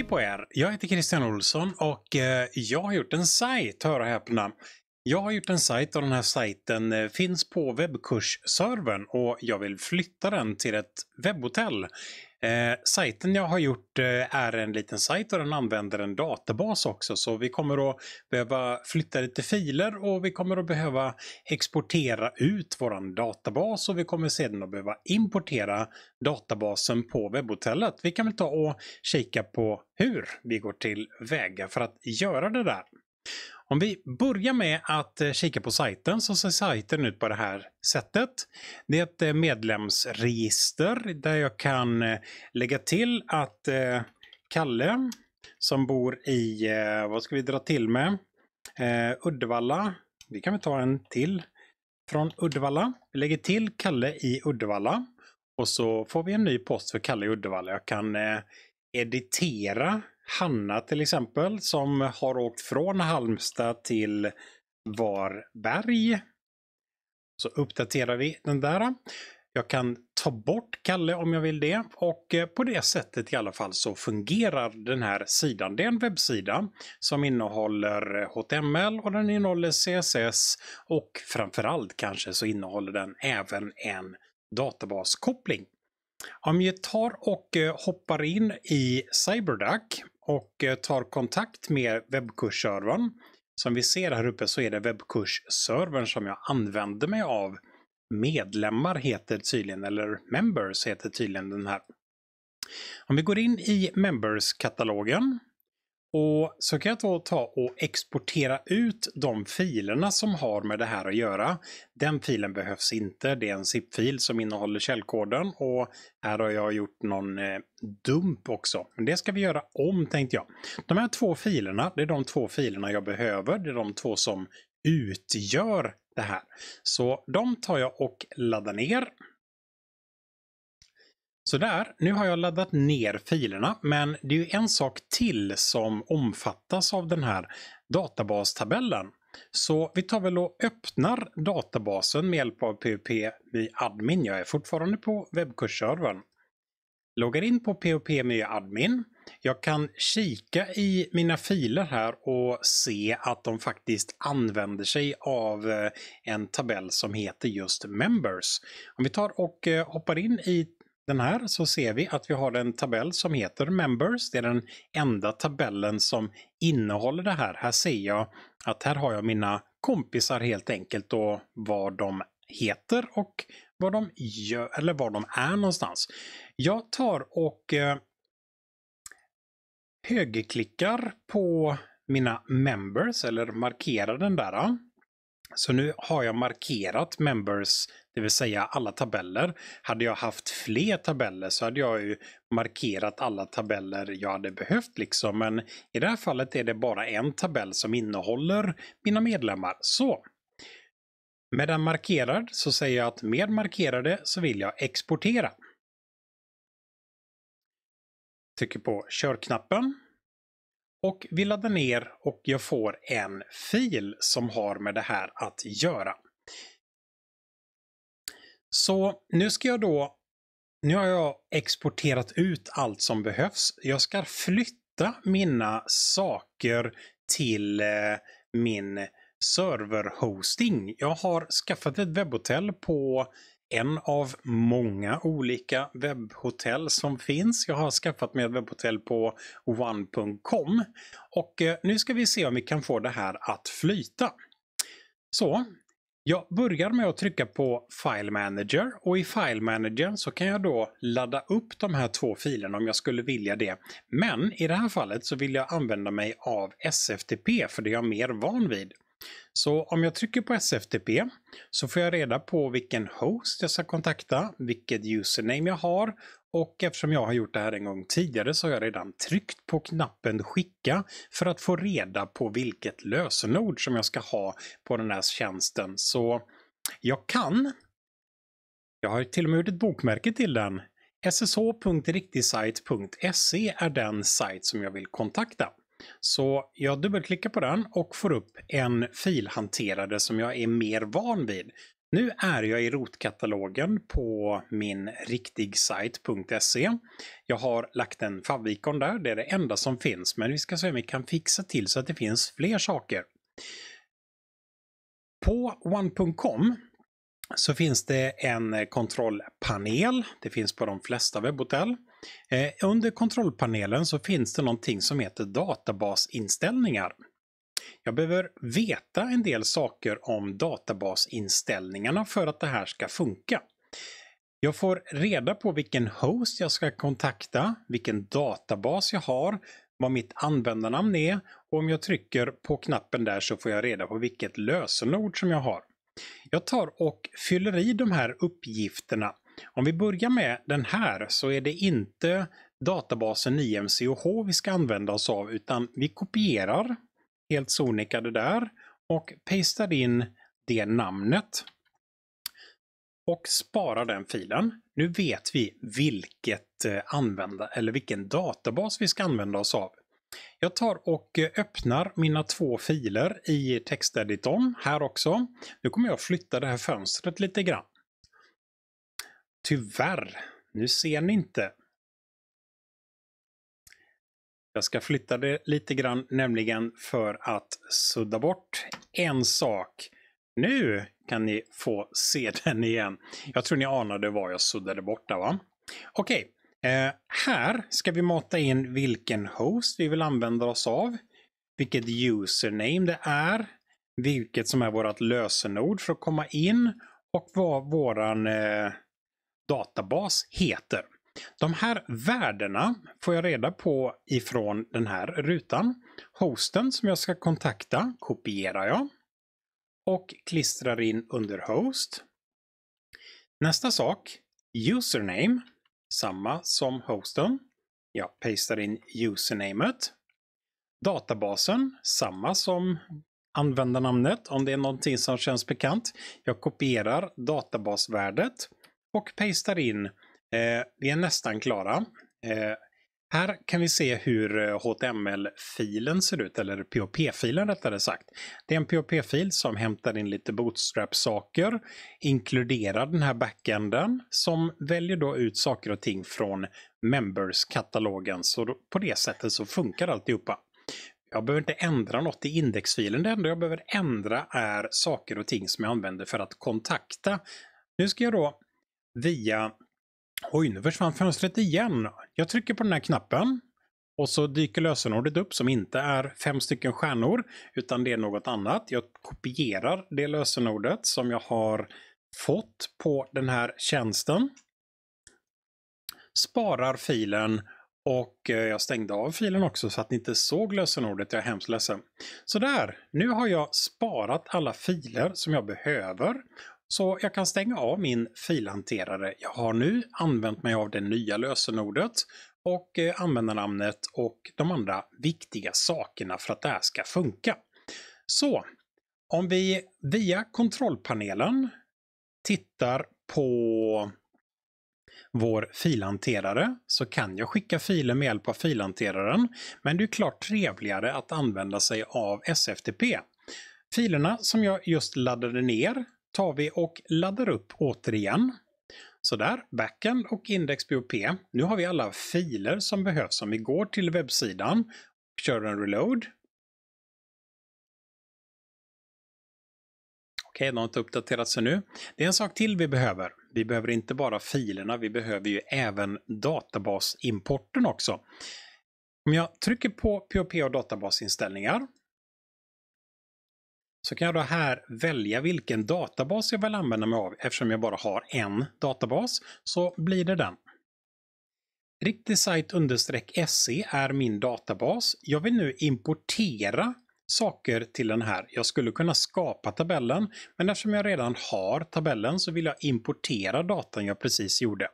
Hej på er! Jag heter Christian Olsson och eh, jag har gjort en sajt, hör och häpna. Jag har gjort en sajt och den här sajten eh, finns på webbkursservern och jag vill flytta den till ett webbhotell. Eh, sajten jag har gjort eh, är en liten sajt och den använder en databas också. Så vi kommer att behöva flytta lite filer och vi kommer att behöva exportera ut vår databas och vi kommer sedan att behöva importera databasen på webbhotellet. Vi kan väl ta och kika på hur vi går till väga för att göra det där. Om vi börjar med att eh, kika på sajten så ser sajten ut på det här sättet. Det är ett eh, medlemsregister där jag kan eh, lägga till att Kalle som bor i, vad ska vi dra till med, Uddevalla. Vi kan väl ta en till från Uddevalla. Vi lägger till Kalle i Uddevalla och så får vi en ny post för Kalle i Uddevalla. Jag kan editera Hanna till exempel som har åkt från Halmstad till Varberg. Så uppdaterar vi den där. Jag kan ta bort Kalle om jag vill det och eh, på det sättet i alla fall så fungerar den här sidan. Det är en webbsida som innehåller HTML och den innehåller CSS och framförallt kanske så innehåller den även en databaskoppling. Om vi tar och eh, hoppar in i Cyberduck och eh, tar kontakt med webbkursservern. Som vi ser här uppe så är det webbkursservern som jag använder mig av. Medlemmar heter tydligen, eller members heter tydligen den här. Om vi går in i members-katalogen och så kan jag då ta och exportera ut de filerna som har med det här att göra. Den filen behövs inte, det är en zip-fil som innehåller källkoden och här har jag gjort någon eh, dump också. Men det ska vi göra om tänkte jag. De här två filerna, det är de två filerna jag behöver, det är de två som utgör det här. Så de tar jag och laddar ner. Sådär, nu har jag laddat ner filerna men det är ju en sak till som omfattas av den här databastabellen. Så vi tar väl och öppnar databasen med hjälp av PUP My Admin. Jag är fortfarande på webbkursservern. Loggar in på PUP My Admin. Jag kan kika i mina filer här och se att de faktiskt använder sig av eh, en tabell som heter just Members. Om vi tar och eh, hoppar in i den här så ser vi att vi har en tabell som heter Members. Det är den enda tabellen som innehåller det här. Här ser jag att här har jag mina kompisar helt enkelt och vad de heter och vad de gör eller var de är någonstans. Jag tar och eh, högerklickar på mina members eller markerar den där. Så nu har jag markerat members, det vill säga alla tabeller. Hade jag haft fler tabeller så hade jag ju markerat alla tabeller jag hade behövt liksom. Men i det här fallet är det bara en tabell som innehåller mina medlemmar. Så! Med den markerad så säger jag att med markerade så vill jag exportera. Trycker på körknappen. Och vi laddar ner och jag får en fil som har med det här att göra. Så nu ska jag då, nu har jag exporterat ut allt som behövs. Jag ska flytta mina saker till eh, min serverhosting. Jag har skaffat ett webbhotell på en av många olika webbhotell som finns. Jag har skaffat mig ett webbhotell på one.com och eh, nu ska vi se om vi kan få det här att flyta. Så jag börjar med att trycka på File Manager och i File Manager så kan jag då ladda upp de här två filerna om jag skulle vilja det. Men i det här fallet så vill jag använda mig av SFTP för det är jag mer van vid. Så om jag trycker på SFTP så får jag reda på vilken host jag ska kontakta, vilket username jag har och eftersom jag har gjort det här en gång tidigare så har jag redan tryckt på knappen skicka för att få reda på vilket lösenord som jag ska ha på den här tjänsten. Så jag kan, jag har till och med gjort ett bokmärke till den, ssh.riktigsite.se är den sajt som jag vill kontakta. Så jag dubbelklickar på den och får upp en filhanterare som jag är mer van vid. Nu är jag i rotkatalogen på min riktigsite.se. Jag har lagt en favicon där, det är det enda som finns, men vi ska se om vi kan fixa till så att det finns fler saker. På one.com så finns det en kontrollpanel. Det finns på de flesta webbhotell. Eh, under kontrollpanelen så finns det någonting som heter databasinställningar. Jag behöver veta en del saker om databasinställningarna för att det här ska funka. Jag får reda på vilken host jag ska kontakta, vilken databas jag har, vad mitt användarnamn är och om jag trycker på knappen där så får jag reda på vilket lösenord som jag har. Jag tar och fyller i de här uppgifterna om vi börjar med den här så är det inte databasen IMCOH vi ska använda oss av utan vi kopierar helt sonika det där och pastar in det namnet och sparar den filen. Nu vet vi vilket eh, använda, eller vilken databas vi ska använda oss av. Jag tar och eh, öppnar mina två filer i texteditorn här också. Nu kommer jag flytta det här fönstret lite grann. Tyvärr, nu ser ni inte. Jag ska flytta det lite grann nämligen för att sudda bort en sak. Nu kan ni få se den igen. Jag tror ni anade vad jag suddade bort där va? Okej, Eh, här ska vi mata in vilken host vi vill använda oss av, vilket username det är, vilket som är vårt lösenord för att komma in och vad våran eh, databas heter. De här värdena får jag reda på ifrån den här rutan. Hosten som jag ska kontakta kopierar jag och klistrar in under host. Nästa sak, username, samma som hosten. Jag pastar in usernamet. Databasen, samma som användarnamnet om det är någonting som känns bekant. Jag kopierar databasvärdet och pastar in. Eh, vi är nästan klara. Eh, här kan vi se hur HTML-filen eh, ser ut, eller POP-filen rättare sagt. Det är en POP-fil som hämtar in lite Bootstrap-saker, inkluderar den här backenden som väljer då ut saker och ting från Members-katalogen. Så på det sättet så funkar alltihopa. Jag behöver inte ändra något i indexfilen. Det enda jag behöver ändra är saker och ting som jag använder för att kontakta. Nu ska jag då via... Oj, nu försvann fönstret igen. Jag trycker på den här knappen och så dyker lösenordet upp som inte är fem stycken stjärnor utan det är något annat. Jag kopierar det lösenordet som jag har fått på den här tjänsten. Sparar filen och eh, jag stängde av filen också så att ni inte såg lösenordet. Jag är hemskt ledsen. Sådär, nu har jag sparat alla filer som jag behöver så jag kan stänga av min filhanterare. Jag har nu använt mig av det nya lösenordet och eh, användarnamnet och de andra viktiga sakerna för att det här ska funka. Så om vi via kontrollpanelen tittar på vår filhanterare så kan jag skicka filer med hjälp av filhanteraren. Men det är klart trevligare att använda sig av SFTP. Filerna som jag just laddade ner tar vi och laddar upp återigen. Sådär, backend och index.php. Nu har vi alla filer som behövs. Om vi går till webbsidan kör en reload. Okej, okay, de har inte uppdaterat sig nu. Det är en sak till vi behöver. Vi behöver inte bara filerna, vi behöver ju även databasimporten också. Om jag trycker på POP och databasinställningar så kan jag då här välja vilken databas jag vill använda mig av. Eftersom jag bara har en databas så blir det den. Riktigsajt-se är min databas. Jag vill nu importera saker till den här. Jag skulle kunna skapa tabellen, men eftersom jag redan har tabellen så vill jag importera datan jag precis gjorde.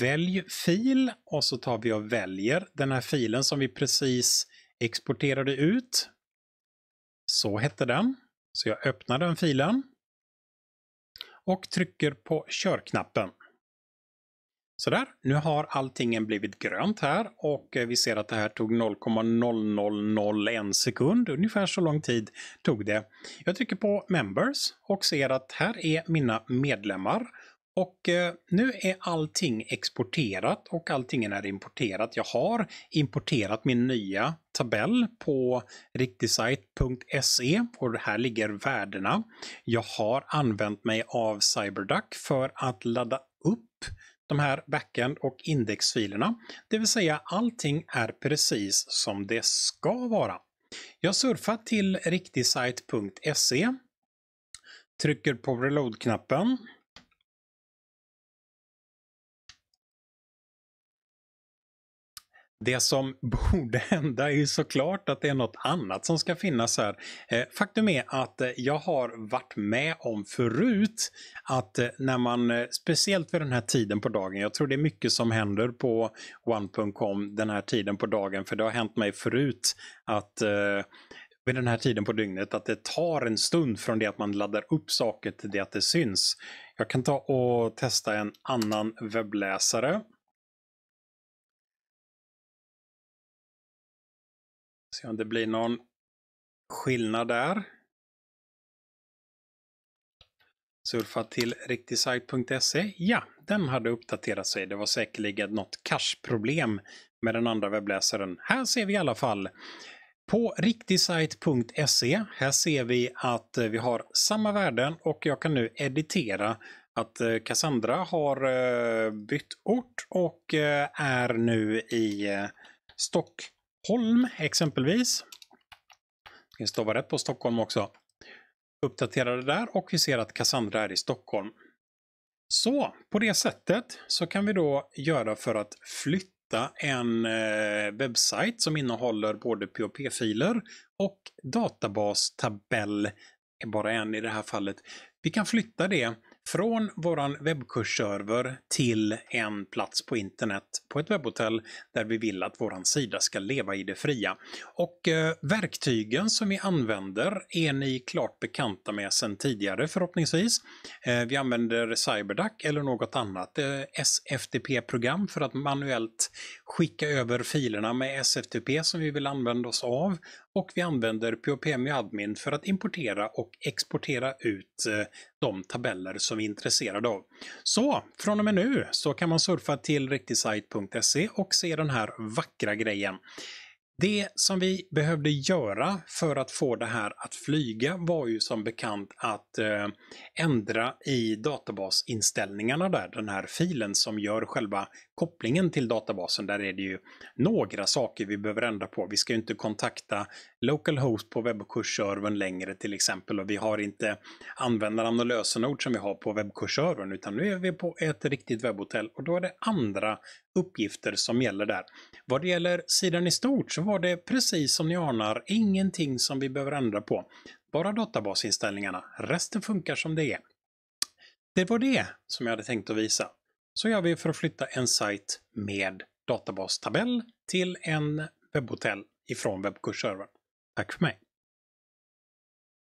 Välj fil och så tar vi och väljer den här filen som vi precis exporterade ut. Så hette den. Så jag öppnar den filen och trycker på körknappen. Sådär, nu har allting blivit grönt här och eh, vi ser att det här tog 0,0001 sekund. Ungefär så lång tid tog det. Jag trycker på Members och ser att här är mina medlemmar. Och eh, nu är allting exporterat och allting är importerat. Jag har importerat min nya tabell på riktigsite.se och här ligger värdena. Jag har använt mig av CyberDuck för att ladda upp de här backend och indexfilerna. Det vill säga allting är precis som det ska vara. Jag surfar till riktigsite.se. trycker på reload-knappen Det som borde hända är ju såklart att det är något annat som ska finnas här. Eh, faktum är att eh, jag har varit med om förut att eh, när man, speciellt vid den här tiden på dagen, jag tror det är mycket som händer på One.com den här tiden på dagen, för det har hänt mig förut att vid den här tiden på dygnet att det tar en stund från det att man laddar upp saker till det att det syns. Jag kan ta och testa en annan webbläsare. Se om det blir någon skillnad där. Surfa till riktigsajt.se. Ja, den hade uppdaterat sig. Det var säkerligen något cache-problem med den andra webbläsaren. Här ser vi i alla fall på riktigsajt.se. Här ser vi att eh, vi har samma värden och jag kan nu editera att eh, Cassandra har eh, bytt ort och är nu i Stockholm Holm exempelvis. Vi stavar rätt på Stockholm också. Uppdaterar det där och vi ser att Cassandra är i Stockholm. Så på det sättet så kan vi då göra för att flytta en eh, webbsajt som innehåller både POP-filer och databastabell. är Bara en i det här fallet. Vi kan flytta det från våran webbkursserver till en plats på internet på ett webbhotell där vi vill att våran sida ska leva i det fria. Och eh, verktygen som vi använder är ni klart bekanta med sedan tidigare förhoppningsvis. Eh, vi använder CyberDuck eller något annat eh, SFTP-program för att manuellt skicka över filerna med SFTP som vi vill använda oss av och vi använder POPMU Admin för att importera och exportera ut eh, de tabeller som vi är intresserade av. Så från och med nu så kan man surfa till RiktigSite.se och se den här vackra grejen. Det som vi behövde göra för att få det här att flyga var ju som bekant att eh, ändra i databasinställningarna där, den här filen som gör själva kopplingen till databasen. Där är det ju några saker vi behöver ändra på. Vi ska ju inte kontakta localhost på webbkursservern längre till exempel och vi har inte användarnamn och lösenord som vi har på webbkursservern utan nu är vi på ett riktigt webbhotell och då är det andra uppgifter som gäller där. Vad det gäller sidan i stort så var det precis som ni anar ingenting som vi behöver ändra på. Bara databasinställningarna. Resten funkar som det är. Det var det som jag hade tänkt att visa. Så gör vi för att flytta en sajt med databastabell till en webbhotell ifrån webbkursservern. Tack för mig!